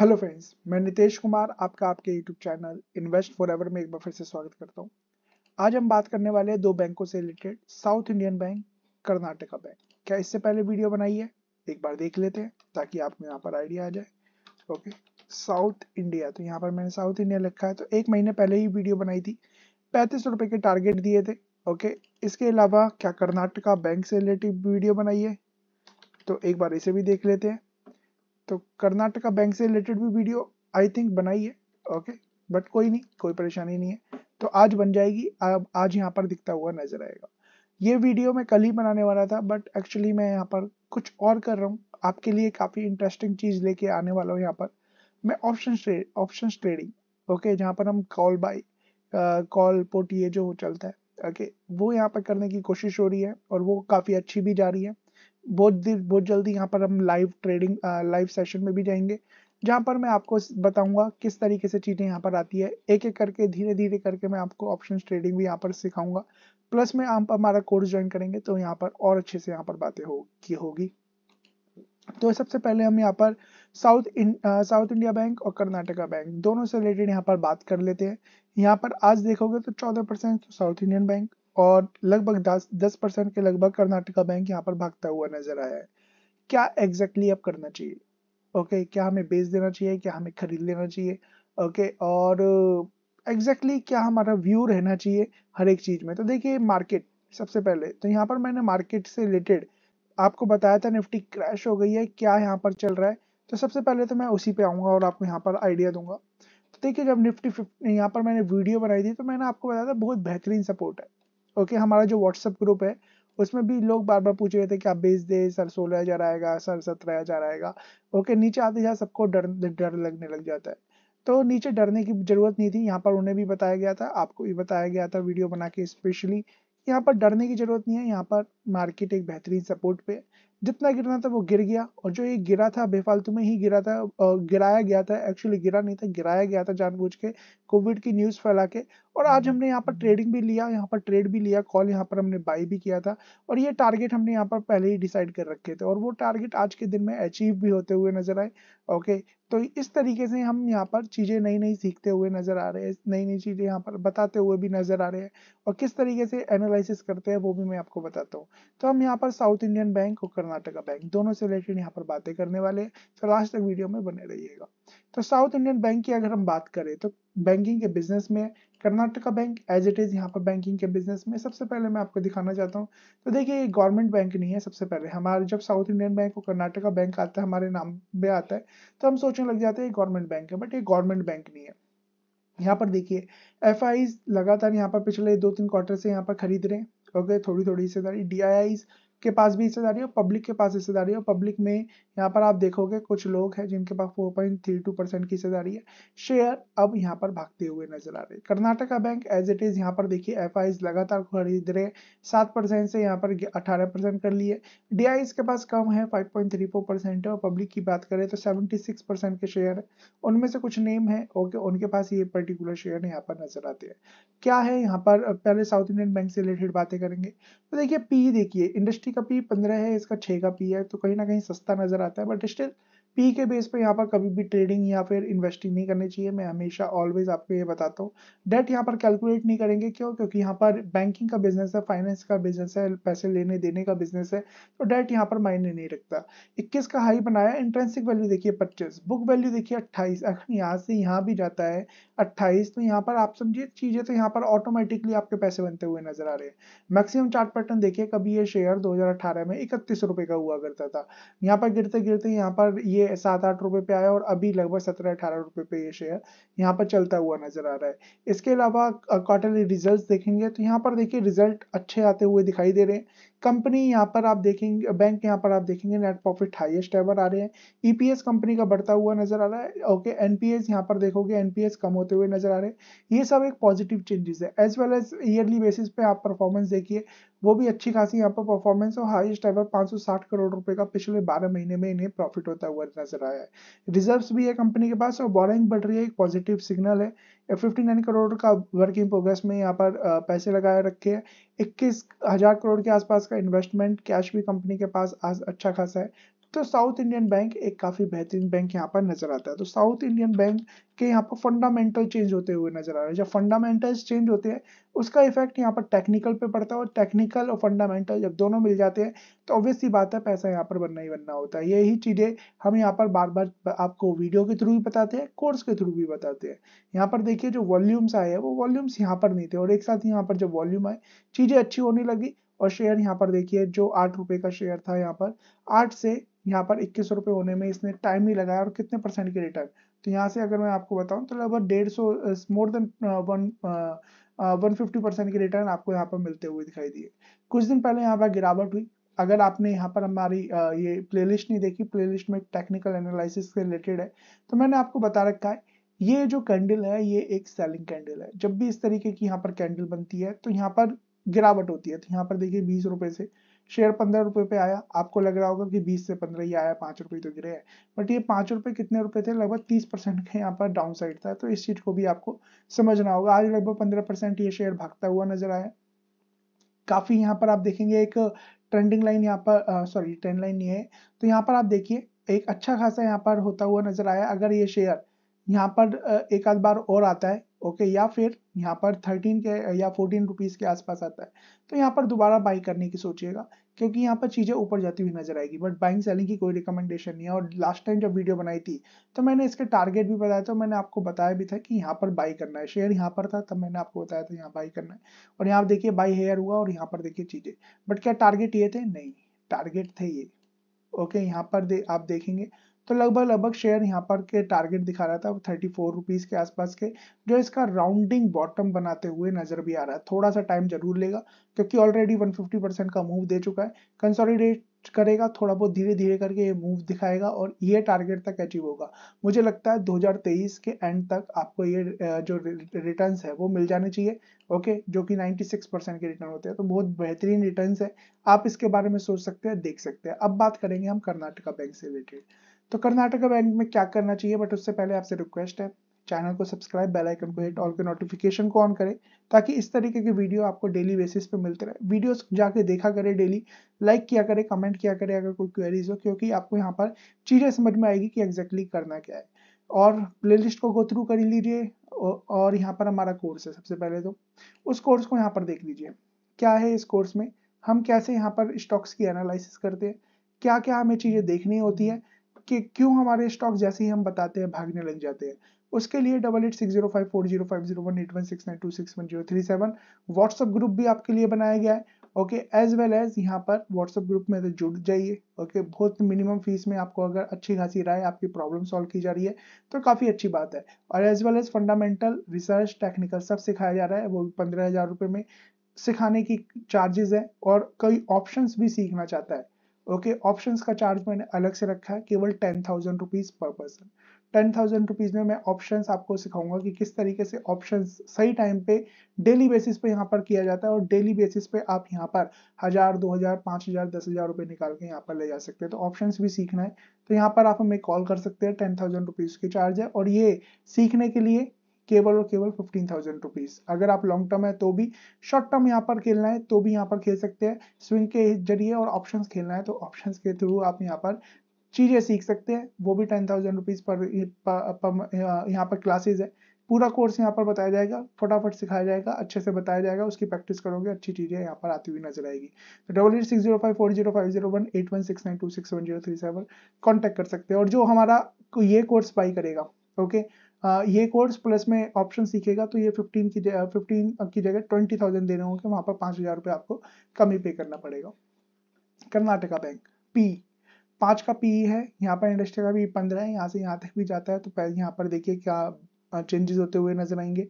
Hello friends मैं नितेश कुमार आपका आपके YouTube channel invest for ever में एक बार फिर से स्वागत करता हूं आज हम बात करने वाले हैं दो बैंकों से related South Indian bank Karnataka bank क्या इससे पहले वीडियो बनाई है एक बार देख लेते हैं ताकि आपको यहाँ पर आइडिया आ जाए ओके साउथ इंडिया तो यहाँ पर मैंने साउथ इंडिया लिखा है तो एक महीने पहले ही वीडियो बनाई थी पैंतीस के टारगेट दिए थे ओके इसके अलावा क्या कर्नाटका बैंक से रिलेटेड वीडियो बनाई है तो एक बार इसे भी देख लेते हैं तो कर्नाटका बैंक से रिलेटेड भी वीडियो आई थिंक बनाई है ओके बट कोई नहीं कोई परेशानी नहीं है तो आज बन जाएगी अब आज यहाँ पर दिखता हुआ नजर आएगा ये वीडियो मैं कल ही बनाने वाला था बट एक्चुअली मैं यहाँ पर कुछ और कर रहा हूँ आपके लिए काफ़ी इंटरेस्टिंग चीज़ लेके आने वाला हूँ यहाँ पर मैं ऑप्शन ऑप्शन ट्रेडिंग ओके जहाँ पर हम कॉल बाई कॉल पोट ये जो चलता है ओके okay, वो यहाँ पर करने की कोशिश हो रही है और वो काफ़ी अच्छी भी जा रही है बहुत बहुत जल्दी यहाँ पर हम लाइव ट्रेडिंग लाइव सेशन में भी जाएंगे जहाँ पर मैं आपको बताऊंगा किस तरीके से चीज़ें यहाँ पर आती है एक एक करके धीरे धीरे करके मैं आपको ऑप्शन ट्रेडिंग भी यहाँ पर सिखाऊंगा प्लस में आप हमारा कोर्स ज्वाइन करेंगे तो यहाँ पर और अच्छे से यहाँ पर बातें हो की होगी तो सबसे पहले हम यहाँ पर South in South India bank और कर्नाटका बैंक दोनों से रिलेटेड यहाँ पर बात कर लेते हैं यहाँ पर आज देखोगे तो चौदह परसेंट साउथ इंडियन बैंक और लगभग दस दस परसेंट के लगभग कर्नाटका बैंक यहाँ पर भागता हुआ नजर आया है क्या एग्जैक्टली अब करना चाहिए ओके okay, क्या हमें बेच देना चाहिए क्या हमें खरीद लेना चाहिए ओके okay, और एग्जैक्टली exactly क्या हमारा व्यू रहना चाहिए हर एक चीज़ में तो देखिए मार्केट सबसे पहले तो यहाँ पर मैंने मार्केट से रिलेटेड आपको बताया था निफ्टी क्रैश हो गई है क्या यहाँ पर चल रहा है तो सबसे पहले तो मैं उसी पे आऊंगा और आपको यहाँ पर आइडिया दूंगा तो देखिए जब निफ्टी फिफ्टी यहाँ पर मैंने वीडियो बनाई थी तो मैंने आपको बताया था बहुत बेहतरीन सपोर्ट है ओके हमारा जो व्हाट्सअप ग्रुप है उसमें भी लोग बार बार पूछ रहे थे कि आप बेच दे सर सोलह हज़ार आएगा सर सत्रह हज़ार आएगा ओके नीचे आते जा सबको डर डर लगने लग जाता है तो नीचे डरने की ज़रूरत नहीं थी यहाँ पर उन्हें भी बताया गया था आपको भी बताया गया था वीडियो बना के स्पेशली यहाँ पर डरने की ज़रूरत नहीं है यहाँ पर मार्केट एक बेहतरीन सपोर्ट पे जितना गिरना था वो गिर गया और जो ये गिरा था बेफालतू में ही गिरा था गिराया गया था एक्चुअली गिरा नहीं था गिराया गया था जानबूझ के कोविड की न्यूज़ फैला के और आज हमने यहाँ पर ट्रेडिंग हम्म। भी लिया यहाँ पर ट्रेड भी लिया कॉल यहाँ पर हमने बाई भी किया था और ये टारगेट हमने यहाँ पर पहले ही डिसाइड कर रखे थे और वो टारगेट आज के दिन में अचीव भी होते हुए नज़र आए ओके तो इस तरीके से हम यहाँ पर चीज़ें नई नई सीखते हुए नज़र आ रहे हैं नई नई चीज़ें यहाँ पर बताते हुए भी नज़र आ रहे हैं और किस तरीके से एनालिसिस करते हैं वो भी मैं आपको बताता हूँ तो हम यहाँ पर साउथ इंडियन बैंक को कर कर्नाटका बैंक दोनों से रिलेटेड यहाँ पर बातें करने वाले तो लास्ट तक वीडियो में बने रहिएगा तो साउथ इंडियन बैंक की अगर हम बात करें तो बैंकिंग के बिजनेस में Karnataka bank as it is यहाँ पर बैंकिंग के बिजनेस में सबसे पहले मैं आपको दिखाना चाहता हूँ तो देखिए ये गवर्नमेंट बैंक नहीं है सबसे पहले हमारे जब साउथ इंडियन बैंक और कर्नाटका बैंक आता है हमारे नाम पे आता है तो हम सोचने लग जाते हैं ये गवर्नमेंट बैंक है बट ये गवर्नमेंट बैंक नहीं है यहाँ पर देखिए एफ लगातार यहाँ पर पिछले दो तीन क्वार्टर से यहाँ पर खरीद रहे हैं ओके थोड़ी थोड़ी हिस्सेदारी डी आई आईज के पास भी हिस्सेदारी है और पब्लिक के पास हिस्सेदारी है और पब्लिक में यहाँ पर आप देखोगे कुछ लोग हैं जिनके पास 4.32 परसेंट की हिस्सेदारी है शेयर अब यहाँ पर भागते हुए नजर आ रहे हैं Karnataka bank as it is यहाँ पर देखिए एफ लगातार खरीद रहे सात परसेंट से यहाँ पर अठारह परसेंट कर लिए डी के पास कम है फाइव और पब्लिक की बात करें तो सेवेंटी के शेयर है उनमें से कुछ नेम है ओके उनके पास ये पर्टिकुलर शेयर यहाँ पर नजर आते हैं क्या है यहाँ पर पहले साउथ इंडियन बैंक से रिलेटेड बातें करेंगे तो देखिए पी देखिए इंडस्ट्री का पी पंद्रह है इसका छः का पी है तो कहीं ना कहीं सस्ता नज़र आता है बट स्टिल पी के बेस पर यहाँ पर कभी भी ट्रेडिंग या फिर इन्वेस्टिंग नहीं करनी चाहिए मैं हमेशा ऑलवेज आपको ये बताता हूँ डेट यहाँ पर कैलकुलेट नहीं करेंगे क्यों क्योंकि यहाँ पर बैंकिंग का बिजनेस है फाइनेंस का बिजनेस है पैसे लेने देने का बिजनेस है तो डेट यहाँ पर मायने नहीं रखता इक्कीस का हाई बनाया इंट्रेंसिक वैल्यू देखिए पच्चीस बुक वैल्यू देखिए अट्ठाईस अगर यहाँ से यहाँ भी जाता है अट्ठाईस तो यहाँ पर आप समझिए चीज़ें तो यहाँ पर ऑटोमेटिकली आपके पैसे बनते हुए नजर आ रहे हैं मैक्सिमम चार्ट पैटर्न देखिए कभी ये शेयर दो में इकतीस रुपए का हुआ करता था यहाँ पर गिरते गिरते यहाँ पर ये सात आठ रुपए पे आया और अभी लगभग सत्रह अठारह रुपए पे ये शेयर यहाँ पर चलता हुआ नजर आ रहा है इसके अलावा क्वार्टरली रिजल्ट देखेंगे तो यहाँ पर देखिए रिजल्ट अच्छे आते हुए दिखाई दे रहे हैं कंपनी यहाँ पर आप देखेंगे बैंक यहाँ पर आप देखेंगे नेट प्रॉफिट हाईएस्ट एवर आ रहे हैं ईपीएस e कंपनी का बढ़ता हुआ नजर आ रहा है ओके एनपीएस यहाँ पर देखोगे एनपीएस कम होते हुए नजर आ रहे हैं ये सब एक पॉजिटिव चेंजेस है as well as yearly basis पे आप परफॉर्मेंस देखिए वो भी अच्छी खासी यहाँ पर परफॉर्मेंस और हाईएस्ट एवर 560 करोड़ रुपए का पिछले 12 महीने में इन्हें प्रॉफिट होता हुआ नजर आया है रिजर्व्स भी है कंपनी के पास और बोरिंग बढ़ रही है एक पॉजिटिव सिग्नल है 59 करोड़ का वर्किंग प्रोग्रेस में यहाँ पर पैसे लगाए रखे हैं इक्कीस हजार करोड़ के आसपास का इन्वेस्टमेंट कैश भी कंपनी के पास आज अच्छा खासा है तो साउथ इंडियन बैंक एक काफी बेहतरीन बैंक यहाँ पर नजर आता है तो साउथ इंडियन बैंक के यहाँ पर फंडामेंटल चेंज होते हुए नजर आ रहे हैं जब फंडामेंटल चेंज होते हैं उसका इफेक्ट यहाँ पर टेक्निकल पे पड़ता है और टेक्निकल और फंडामेंटल जब दोनों मिल जाते हैं तो ऑब्वियस बात है पैसा यहाँ पर बनना ही बनना होता है यही चीज़ें हम यहाँ पर बार बार आपको वीडियो के थ्रू भी बताते हैं कोर्स के थ्रू भी बताते हैं यहाँ पर देखिए जो वॉल्यूम्स आए हैं वो वॉल्यूम्स यहाँ पर नहीं थे और एक साथ यहाँ पर जब वॉल्यूम आए चीज़ें अच्छी होने लगी और शेयर यहाँ पर देखिए जो आठ रुपए का शेयर था यहाँ पर आठ से यहाँ पर इक्कीस रुपये होने में इसने टाइम नहीं लगाया और कितने परसेंट की रिटर्न तो यहाँ से अगर मैं आपको बताऊँ तो लगभग डेढ़ सौ more than one one fifty percent के रिटर्न आपको यहाँ पर मिलते हुए दिखाई दिए कुछ दिन पहले यहाँ पर गिरावट हुई अगर आपने यहाँ पर हमारी ये प्लेलिस्ट नहीं देखी प्लेलिस्ट में टेक्निकल एनालिसिस से रिलेटेड है तो मैंने आपको बता रखा है ये जो कैंडल है ये एक सेलिंग कैंडल है जब भी इस तरीके की यहाँ पर कैंडल बनती है तो यहाँ पर गिरावट होती है तो यहाँ पर देखिए बीस रुपए से शेयर पंद्रह रुपए पे आया आपको लग रहा होगा कि बीस से पंद्रह ही आया पांच रुपए तो गिरे हैं बट ये पांच रुपए कितने रुपए थे लगभग तीस परसेंट के यहाँ पर डाउन साइड था तो इस चीज़ को भी आपको समझना होगा आज लगभग पंद्रह परसेंट ये शेयर भागता हुआ नजर आया काफ़ी यहाँ पर आप देखेंगे एक ट्रेंडिंग लाइन यहाँ पर सॉरी ट्रेंड लाइन नहीं है तो यहाँ पर आप देखिए एक अच्छा खासा यहाँ पर होता हुआ नजर आया अगर ये शेयर यहाँ पर एक आध बार और आता है ओके या फिर यहाँ पर थर्टीन के या फोर्टीन रुपीज़ के आसपास आता है तो यहाँ पर दोबारा बाई करने की सोचिएगा क्योंकि यहाँ पर चीज़ें ऊपर जाती हुई नजर आएगी बट बाइंग सेलिंग की कोई रिकमेंडेशन नहीं है और लास्ट टाइम जब वीडियो बनाई थी तो मैंने इसके टारगेट भी बताया था मैंने आपको बताया भी था कि यहाँ पर बाई करना है शेयर यहाँ पर था तब मैंने आपको बताया था यहाँ बाई करना है और यहाँ देखिए बाई हेयर हुआ और यहाँ पर देखिए चीज़ें बट क्या टारगेट ये थे नहीं टारगेट थे ये ओके यहाँ पर दे, आप देखेंगे तो लगभग लगभग शेयर यहाँ पर के टारगेट दिखा रहा था थर्टी फोर रुपीज के आसपास के जो इसका राउंडिंग बॉटम बनाते हुए नजर भी आ रहा है थोड़ा सा टाइम जरूर लेगा क्योंकि ऑलरेडी फिफ्टी परसेंट का मूव दे चुका है कंसोलिडेट करेगा थोड़ा बहुत धीरे धीरे करके ये मूव दिखाएगा और ये टारगेट तक अचीव होगा मुझे लगता है 2023 के एंड तक आपको ये जो रिटर्न्स है वो मिल जाने चाहिए ओके जो कि 96 परसेंट के रिटर्न होते हैं तो बहुत बेहतरीन रिटर्न्स है आप इसके बारे में सोच सकते हैं देख सकते हैं अब बात करेंगे हम कर्नाटका बैंक से रिलेटेड तो कर्नाटका बैंक में क्या करना चाहिए बट उससे पहले आपसे रिक्वेस्ट है चैनल को सब्सक्राइब बेल आइकन को हिट ऑल के नोटिफिकेशन को ऑन करें ताकि इस तरीके की वीडियो आपको डेली बेसिस पे मिलते रहे वीडियोस जाके देखा करें डेली लाइक किया करें कमेंट किया करें अगर कोई क्वेरीज हो क्योंकि आपको यहाँ पर चीज़ें समझ में आएगी कि एग्जैक्टली exactly करना क्या है और प्लेलिस्ट को गो थ्रू कर लीजिए और यहाँ पर हमारा कोर्स है सबसे पहले तो उस कोर्स को यहाँ पर देख लीजिए क्या है इस कोर्स में हम कैसे यहाँ पर स्टॉक्स की एनालिसिस करते हैं क्या क्या हमें चीज़ें देखनी होती है कि क्यों हमारे स्टॉक जैसे ही हम बताते हैं भागने लग जाते हैं उसके लिए double eight six zero five four zero five zero one eight one six nine two six one zero three seven WhatsApp group भी आपके लिए बनाया गया है ओके एज वेल एज यहाँ पर व्हाट्सएप ग्रुप में तो जुड़ जाइए ओके okay, बहुत मिनिमम फीस में आपको अगर अच्छी खासी राय आपकी प्रॉब्लम सॉल्व की जा रही है तो काफ़ी अच्छी बात है और as well as fundamental research technical सब सिखाया जा रहा है वो भी पंद्रह हज़ार रुपए में सिखाने की चार्जेस है और कई ऑप्शंस भी सीखना चाहता है ओके okay, ऑप्शंस का चार्ज मैंने अलग से रखा है केवल ten thousand rupees per person ten thousand rupees में मैं ऑप्शंस आपको सिखाऊंगा कि किस तरीके से ऑप्शंस सही टाइम पे डेली बेसिस पे यहाँ पर किया जाता है और डेली बेसिस पे आप यहाँ पर हज़ार दो हज़ार पांच हज़ार दस हज़ार रुपये निकाल के यहाँ पर ले जा सकते हैं तो ऑप्शन भी सीखना है तो यहाँ पर आप हमें कॉल कर सकते हैं टेन थाउजेंड रुपीज़ के चार्ज है और ये सीखने के लिए केवल और केवल फिफ्टीन थाउजेंड रुपीज अगर आप लॉन्ग टर्म है तो भी शॉर्ट टर्म यहाँ पर खेलना है तो भी यहाँ पर खेल सकते हैं स्विंग के जरिए और ऑप्शन खेलना है तो ऑप्शन के थ्रू आप यहाँ पर चीज़ें सीख सकते हैं वो भी टेन थाउजेंड रुपीज़ पर, पर, पर यहाँ पर क्लासेज है पूरा कोर्स यहाँ पर बताया जाएगा फटाफट सिखाया जाएगा अच्छे से बताया जाएगा उसकी प्रैक्टिस करोगे अच्छी चीज़ें यहाँ पर आती हुई नजर आएगी तो double eight six zero five four zero five zero one eight one six nine two six one zero three seven contact कर सकते हैं और जो हमारा ये कोर्स बाई करेगा ओके okay? ये कोर्स प्लस में ऑप्शन सीखेगा तो ये फिफ्टीन की फिफ्टीन की जगह ट्वेंटी थाउजेंड देने होंगे वहाँ पर पाँच हज़ार रुपये आपको कम ही पे करना पड़ेगा कर्नाटका बैंक पी पाँच का पी है यहाँ पर इंडस्ट्री का भी पंद्रह है यहाँ से यहाँ तक भी जाता है तो पहले यहाँ पर देखिए क्या चेंजेस होते हुए नजर आएंगे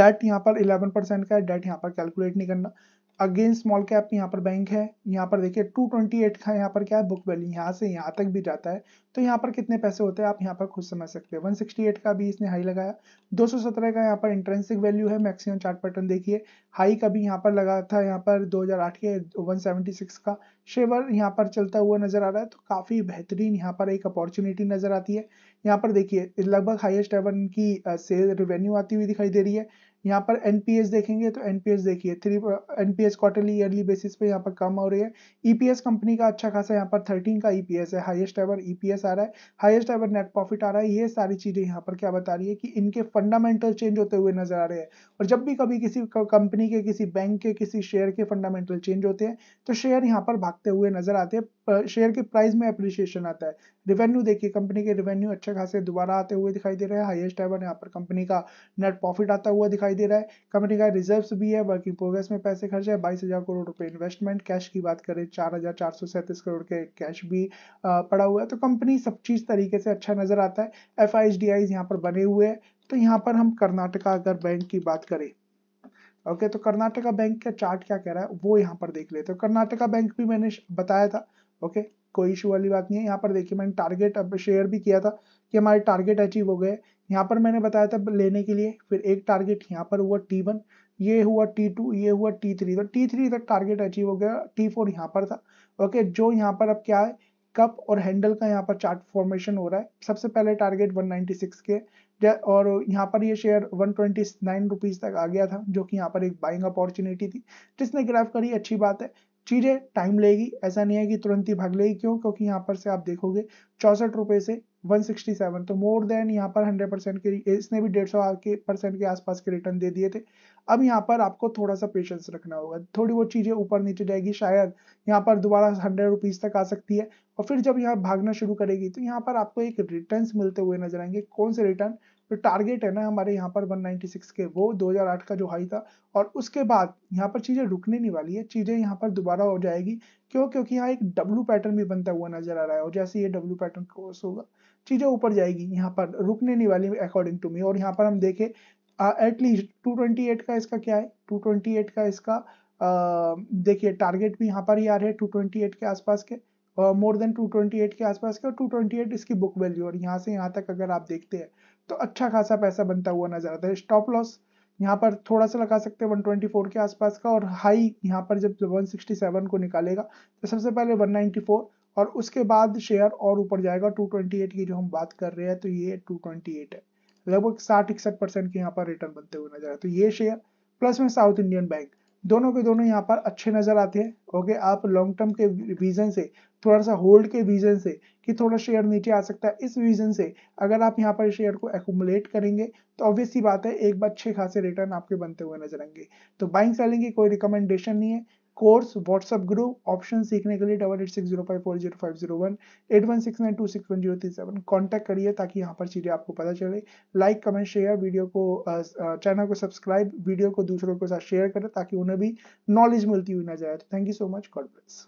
डेट यहाँ पर इलेवन का है डेट यहाँ पर कैलकुलेट नहीं करना अगेन स्मॉल कैप यहाँ पर बैंक है यहाँ पर देखिए 228 का यहाँ पर क्या है बुक वैल्यू यहाँ से यहाँ तक भी जाता है तो यहाँ पर कितने पैसे होते हैं आप यहाँ पर खुद समझ सकते हैं 168 का भी इसने हाई लगाया 217 का यहाँ पर इंट्रेंसिक वैल्यू है मैक्सिमम चार्ट पैटर्न देखिए हाई का भी यहाँ पर लगा था यहाँ पर दो के वन का शेवर यहाँ पर चलता हुआ नजर आ रहा है तो काफ़ी बेहतरीन यहाँ पर एक अपॉर्चुनिटी नजर आती है यहाँ पर देखिए लगभग हाइएस्ट एवन की सेल रिवेन्यू आती हुई दिखाई दे रही है यहाँ पर एनपीएस देखेंगे तो एनपीएस देखिए three NPS quarterly yearly basis पे यहाँ पर कम हो रही है ईपीएस e कंपनी का अच्छा खासा यहाँ पर थर्टीन का ईपीएस e है हाईएस्ट एवर ईपीएस आ रहा है हाईएस्ट एवर नेट प्रॉफिट आ रहा है ये सारी चीज़ें यहाँ पर क्या बता रही है कि इनके फंडामेंटल चेंज होते हुए नजर आ रहे हैं और जब भी कभी किसी कंपनी के किसी बैंक के किसी शेयर के फंडामेंटल चेंज होते हैं तो शेयर यहाँ पर भागते हुए नजर आते हैं शेयर के प्राइस में अप्रिशिएशन आता है रिवेन्यू देखिए कंपनी के रिवेन्यू अच्छे खासे दोबारा आते हुए दिखाई दे रहे हैं हाईएस्ट एवर यहाँ पर कंपनी का नेट प्रॉफिट आता हुआ दिखाई दे रहा है कंपनी का रिजर्व्स भी है वर्किंग प्रोग्रेस में पैसे खर्च है बाईस करोड़ रुपए इन्वेस्टमेंट कैश की बात करें चार करोड़ के कैश भी पड़ा हुआ है तो कंपनी सब चीज तरीके से अच्छा नजर आता है एफ आई पर बने हुए हैं तो यहाँ पर हम कर्नाटका अगर बैंक की बात करें ओके okay, तो कर्नाटका बैंक का चार्ट क्या कह रहा है वो यहाँ पर देख लेते हो कर्नाटका बैंक भी मैंने बताया था ओके okay? कोई इशू वाली बात नहीं है यहाँ पर देखिए मैंने टारगेट अब शेयर भी किया था कि हमारे टारगेट अचीव हो गए यहाँ पर मैंने बताया था लेने के लिए फिर एक टारगेट यहाँ पर हुआ टी वन ये हुआ टी टू ये हुआ टी थ्री तो टी थ्री तक टारगेट अचीव हो गया टी फोर यहाँ पर था ओके जो यहाँ पर अब क्या है कप और हैंडल का यहाँ पर चार्ट फॉर्मेशन हो रहा है सबसे पहले टारगेट 196 के और यहाँ पर ये यह शेयर 129 रुपीस तक आ गया था जो कि यहाँ पर एक बाइंग अपॉर्चुनिटी थी जिसने ग्राफ करी अच्छी बात है चीज़ें टाइम लेगी ऐसा नहीं है कि तुरंत ही भाग लेगी क्यों क्योंकि यहाँ पर से आप देखोगे चौसठ रुपए से 167 तो मोर देन यहाँ पर 100 परसेंट के इसने भी डेढ़ सौ के परसेंट के आसपास के रिटर्न दे दिए थे अब यहाँ पर आपको थोड़ा सा पेशेंस रखना होगा थोड़ी वो चीज़ें ऊपर नीचे जाएगी शायद यहाँ पर दोबारा हंड्रेड रुपीज़ तक आ सकती है और फिर जब यहाँ भागना शुरू करेगी तो यहाँ पर आपको एक रिटर्न मिलते हुए नजर आएंगे कौन से रिटर्न जो टारगेट है ना हमारे यहाँ पर 196 के वो 2008 का जो हाई था और उसके बाद यहाँ पर चीज़ें रुकने नहीं वाली है चीज़ें यहाँ पर दोबारा हो जाएगी क्यों क्योंकि यहाँ एक डब्लू पैटर्न भी बनता हुआ नजर आ रहा है और जैसे ये डब्लू पैटर्न क्रॉस होगा चीज़ें ऊपर जाएगी यहाँ पर रुकने नहीं वाली अकॉर्डिंग टू मी और यहाँ पर हम देखें एटलीस्ट टू ट्वेंटी एट का इसका क्या है टू ट्वेंटी एट का इसका देखिए टारगेट भी यहाँ पर ही आ रहे हैं टू ट्वेंटी एट के आसपास के more than two twenty eight के आसपास के और टू ट्वेंटी एट इसकी बुक वैल्यू और यहाँ से यहाँ तक अगर आप देखते हैं तो अच्छा खासा पैसा बनता हुआ नजर आता है स्टॉप लॉस यहाँ पर थोड़ा सा लगा सकते हैं 124 के आसपास का और हाई यहाँ पर जब 167 को निकालेगा तो सबसे पहले 194 और उसके बाद शेयर और ऊपर जाएगा 228 की जो हम बात कर रहे हैं तो ये 228 है लगभग साठ इकसठ परसेंट के यहाँ पर रिटर्न बनते हुए नजर आए तो ये शेयर प्लस में साउथ इंडियन बैंक दोनों के दोनों यहाँ पर अच्छे नजर आते हैं ओके आप लॉन्ग टर्म के विजन से थोड़ा सा होल्ड के विजन से कि थोड़ा शेयर नीचे आ सकता है इस रीजन से अगर आप यहाँ पर शेयर को एकट करेंगे तो ऑब्वियस सी बात है एक बार अच्छे खासे रिटर्न आपके बनते हुए नजर आएंगे तो बाइंग सेलिंग की कोई रिकमेंडेशन नहीं है कोर्स व्हाट्सअप ग्रुप ऑप्शन सीखने के लिए double eight six zero five four zero five zero one eight one six nine two six one zero three seven contact करिए ताकि यहाँ पर चीज़ें आपको पता चले लाइक कमेंट शेयर वीडियो को चैनल को सब्सक्राइब वीडियो को दूसरों के साथ शेयर करें ताकि उन्हें भी नॉलेज मिलती हुई नजर आए तो thank you so much God bless